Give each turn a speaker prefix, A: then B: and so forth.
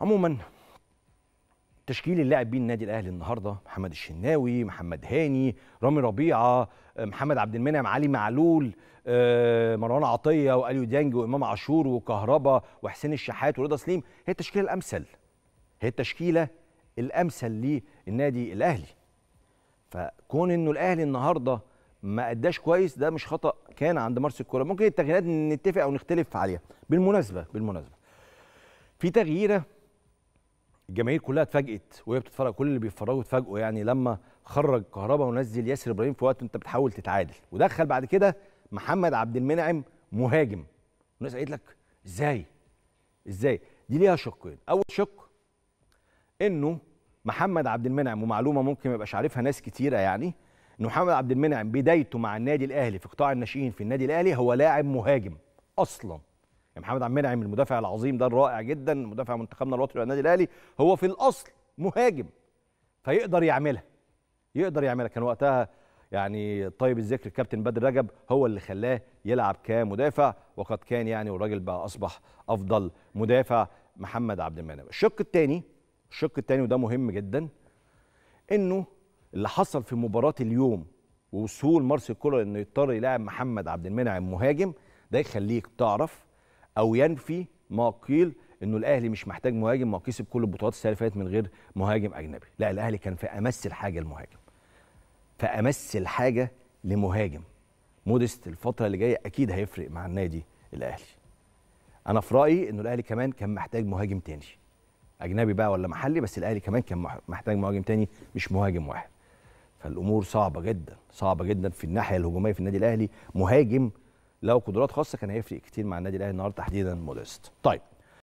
A: عموما تشكيل اللاعب بيه النادي الاهلي النهارده محمد الشناوي محمد هاني رامي ربيعه محمد عبد المنعم علي معلول آه، مروان عطيه واليو ديانج وامام عاشور وكهربا وحسين الشحات ورضا سليم هي التشكيله الامثل هي التشكيله الامثل للنادي الاهلي فكون انه الاهلي النهارده ما اداش كويس ده مش خطا كان عند مارس الكوره ممكن التغييرات نتفق او نختلف عليها بالمناسبه بالمناسبه في تغييره الجماهير كلها اتفاجئت وهي بتتفرج كل اللي بيتفرجوا اتفاجئوا يعني لما خرج كهربا ونزل ياسر ابراهيم في وقت انت بتحاول تتعادل ودخل بعد كده محمد عبد المنعم مهاجم الناس قالت لك ازاي ازاي دي ليها شقين اول شق انه محمد عبد المنعم ومعلومه ممكن ما يبقاش عارفها ناس كتيره يعني ان محمد عبد المنعم بدايته مع النادي الاهلي في قطاع الناشئين في النادي الاهلي هو لاعب مهاجم اصلا يعني محمد عبد المنعم المدافع العظيم ده الرائع جدا مدافع منتخبنا الوطني والنادي الاهلي هو في الاصل مهاجم فيقدر يعملها يقدر يعملها كان وقتها يعني طيب الذكر الكابتن بدر رجب هو اللي خلاه يلعب كمدافع وقد كان يعني والراجل بقى اصبح افضل مدافع محمد عبد المنعم الشق الثاني الشق الثاني وده مهم جدا انه اللي حصل في مباراه اليوم ووصول مارسيل كولر انه يضطر يلاعب محمد عبد المنعم مهاجم ده يخليك تعرف او ينفي ما قيل انه الاهلي مش محتاج مهاجم ما كسب كل البطولات السنه اللي فاتت من غير مهاجم اجنبي لا الاهلي كان في امس الحاجه المهاجم في امس الحاجه لمهاجم مودست الفتره اللي جايه اكيد هيفرق مع النادي الاهلي انا في رايي انه الاهلي كمان كان محتاج مهاجم تاني اجنبي بقى ولا محلي بس الاهلي كمان كان محتاج مهاجم تاني مش مهاجم واحد فالامور صعبه جدا صعبه جدا في الناحيه الهجوميه في النادي الاهلي مهاجم لو قدرات خاصه كان هيفرق كتير مع النادي الاهلي النهارده تحديدا مودست طيب